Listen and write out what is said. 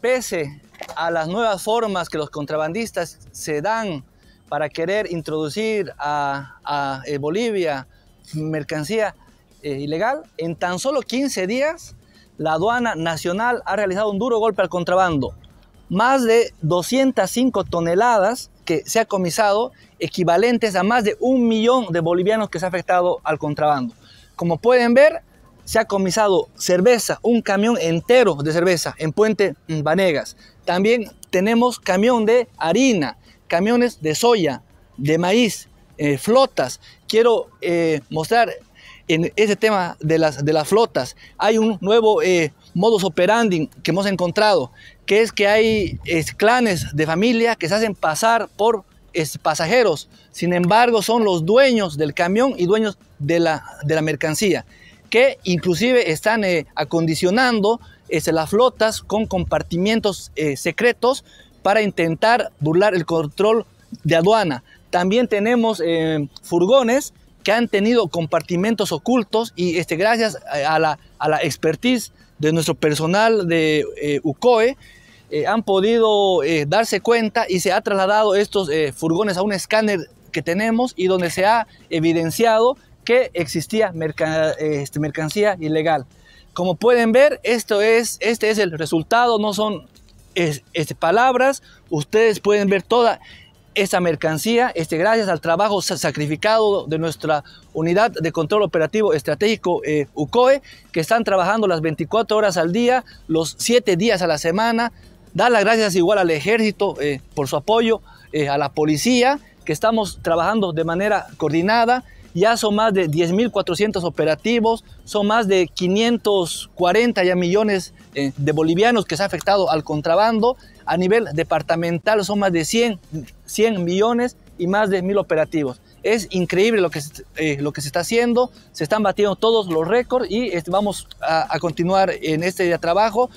pese a las nuevas formas que los contrabandistas se dan para querer introducir a, eh, Bolivia mercancía eh, ilegal, en tan solo 15 días la aduana nacional ha realizado un duro golpe al contrabando. Más de 205 toneladas que se ha comisado, equivalentes a más de un millón de bolivianos que se ha afectado al contrabando. Como pueden ver, se ha comisado cerveza, un camión entero de cerveza en Puente Vanegas. También tenemos camión de harina, camiones de soya, de maíz, eh, flotas. Quiero eh, mostrar en ese tema de las, de las flotas. Hay un nuevo eh, modus operandi que hemos encontrado, que es que hay clanes de familia que se hacen pasar por pasajeros. Sin embargo, son los dueños del camión y dueños de la, de la mercancía que inclusive están eh, acondicionando este, las flotas con compartimientos eh, secretos para intentar burlar el control de aduana. También tenemos eh, furgones que han tenido compartimentos ocultos y este, gracias a la, a expertise de nuestro personal de UCOE, han podido darse cuenta y se ha trasladado estos furgones a un escáner que tenemos y donde se ha evidenciado que existía este, mercancía ilegal. Como pueden ver, esto es, este es el resultado, no son es, este, palabras. Ustedes pueden ver toda esa mercancía, este, gracias al trabajo sacrificado de nuestra unidad de control operativo estratégico eh, UCOE, que están trabajando las 24 horas al día, los 7 días a la semana. Dar las gracias igual al ejército eh, por su apoyo, eh, a la policía, que estamos trabajando de manera coordinada ya son más de 10.400 operativos, son más de 540 ya millones eh, de bolivianos que se ha afectado al contrabando, a nivel departamental son más de 100, 100 millones y más de 1.000 operativos. Es increíble lo que, eh, lo que se está haciendo, se están batiendo todos los récords y este, vamos a, a continuar en este trabajo.